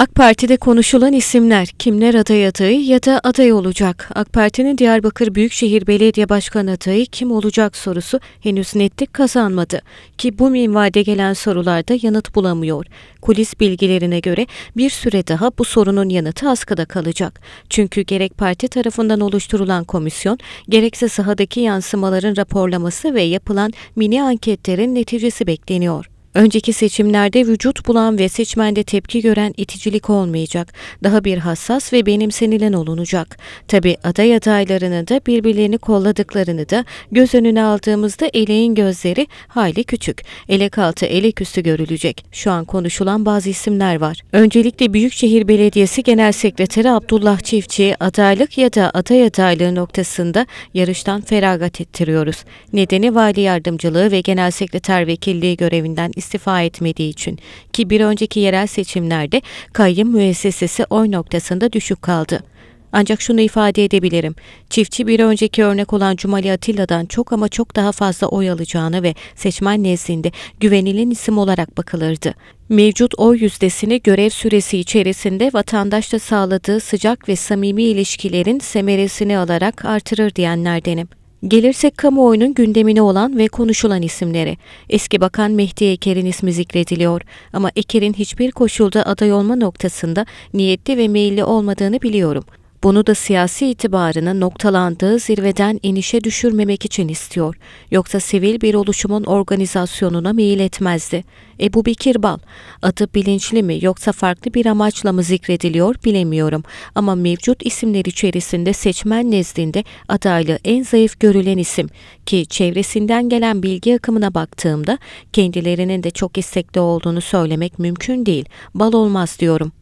AK Parti'de konuşulan isimler kimler aday adayı ya da aday olacak? AK Parti'nin Diyarbakır Büyükşehir Belediye Başkanı adayı kim olacak sorusu henüz netlik kazanmadı ki bu minvalde gelen sorularda yanıt bulamıyor. Kulis bilgilerine göre bir süre daha bu sorunun yanıtı askıda kalacak. Çünkü gerek parti tarafından oluşturulan komisyon gerekse sahadaki yansımaların raporlaması ve yapılan mini anketlerin neticesi bekleniyor. Önceki seçimlerde vücut bulan ve seçmende tepki gören iticilik olmayacak. Daha bir hassas ve benimsenilen olunacak. Tabi aday adaylarını da birbirlerini kolladıklarını da göz önüne aldığımızda eleğin gözleri hayli küçük. Elek altı elek üstü görülecek. Şu an konuşulan bazı isimler var. Öncelikle Büyükşehir Belediyesi Genel Sekreteri Abdullah Çiftçi, adaylık ya da aday adaylığı noktasında yarıştan feragat ettiriyoruz. Nedeni vali yardımcılığı ve genel sekreter vekilliği görevinden istifa etmediği için ki bir önceki yerel seçimlerde kayyum müessesesi oy noktasında düşük kaldı. Ancak şunu ifade edebilirim. Çiftçi bir önceki örnek olan Cumali Atilla'dan çok ama çok daha fazla oy alacağını ve seçmen nezdinde güvenilen isim olarak bakılırdı. Mevcut oy yüzdesini görev süresi içerisinde vatandaşla sağladığı sıcak ve samimi ilişkilerin semeresini alarak artırır diyenlerdenim. Gelirsek kamuoyunun gündemine olan ve konuşulan isimleri. Eski Bakan Mehdi Eker'in ismi zikrediliyor ama Eker'in hiçbir koşulda aday olma noktasında niyetli ve meyilli olmadığını biliyorum. Bunu da siyasi itibarını noktalandığı zirveden inişe düşürmemek için istiyor. Yoksa sivil bir oluşumun organizasyonuna meyil etmezdi. Ebu Bekir Bal, adı bilinçli mi yoksa farklı bir amaçla mı zikrediliyor bilemiyorum. Ama mevcut isimler içerisinde seçmen nezdinde adaylı en zayıf görülen isim ki çevresinden gelen bilgi akımına baktığımda kendilerinin de çok istekli olduğunu söylemek mümkün değil. Bal olmaz diyorum.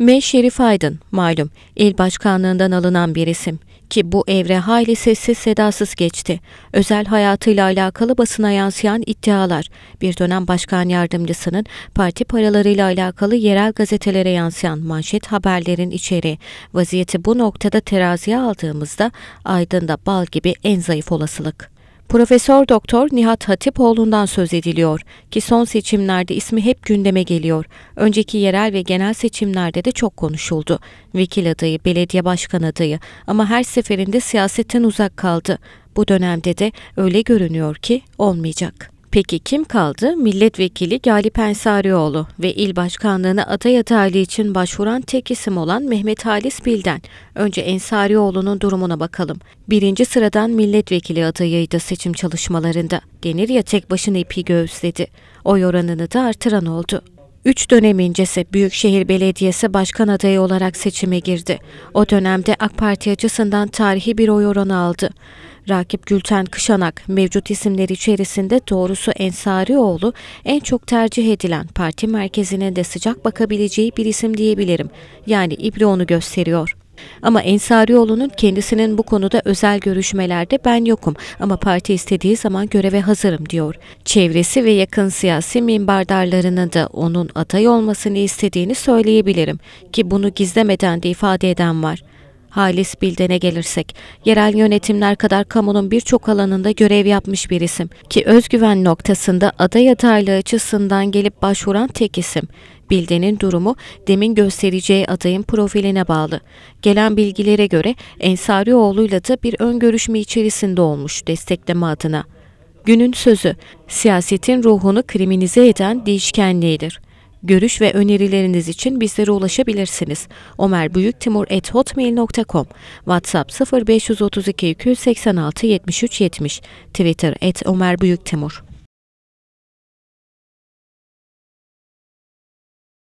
M. Şerif Aydın, malum il başkanlığından alınan bir isim ki bu evre hayli sessiz sedasız geçti. Özel hayatıyla alakalı basına yansıyan iddialar, bir dönem başkan yardımcısının parti paralarıyla alakalı yerel gazetelere yansıyan manşet haberlerin içeriği, vaziyeti bu noktada teraziye aldığımızda Aydın'da bal gibi en zayıf olasılık. Profesör Doktor Nihat Hatipoğlu'ndan söz ediliyor ki son seçimlerde ismi hep gündeme geliyor. Önceki yerel ve genel seçimlerde de çok konuşuldu. Vekil adayı, belediye başkan adayı ama her seferinde siyasetten uzak kaldı. Bu dönemde de öyle görünüyor ki olmayacak. Peki kim kaldı? Milletvekili Galip Ensarioğlu ve il başkanlığına aday adaylığı için başvuran tek isim olan Mehmet Halis Bilden. Önce Ensarioğlu'nun durumuna bakalım. Birinci sıradan milletvekili adayıydı seçim çalışmalarında. Denir ya tek başına ipi göğüsledi. Oy oranını da artıran oldu. Üç dönemince ise Büyükşehir Belediyesi Başkan Adayı olarak seçime girdi. O dönemde AK Parti açısından tarihi bir oy oranı aldı. Rakip Gülten Kışanak mevcut isimler içerisinde doğrusu Ensarioğlu en çok tercih edilen parti merkezine de sıcak bakabileceği bir isim diyebilirim. Yani İbri onu gösteriyor. Ama Ensarioğlu'nun kendisinin bu konuda özel görüşmelerde ben yokum ama parti istediği zaman göreve hazırım diyor. Çevresi ve yakın siyasi minbardarlarının da onun aday olmasını istediğini söyleyebilirim ki bunu gizlemeden de ifade eden var. Halis Bilden'e gelirsek, yerel yönetimler kadar kamunun birçok alanında görev yapmış bir isim ki özgüven noktasında aday adaylığı açısından gelip başvuran tek isim. Bilden'in durumu demin göstereceği adayın profiline bağlı. Gelen bilgilere göre Ensarioğlu'yla da bir ön görüşme içerisinde olmuş destekleme adına. Günün sözü, siyasetin ruhunu kriminize eden değişkenliğidir. Görüş ve önerileriniz için bizlere ulaşabilirsiniz. Büyük Timur hotmail.com, WhatsApp 0532 286 73 70 Twitter et Timur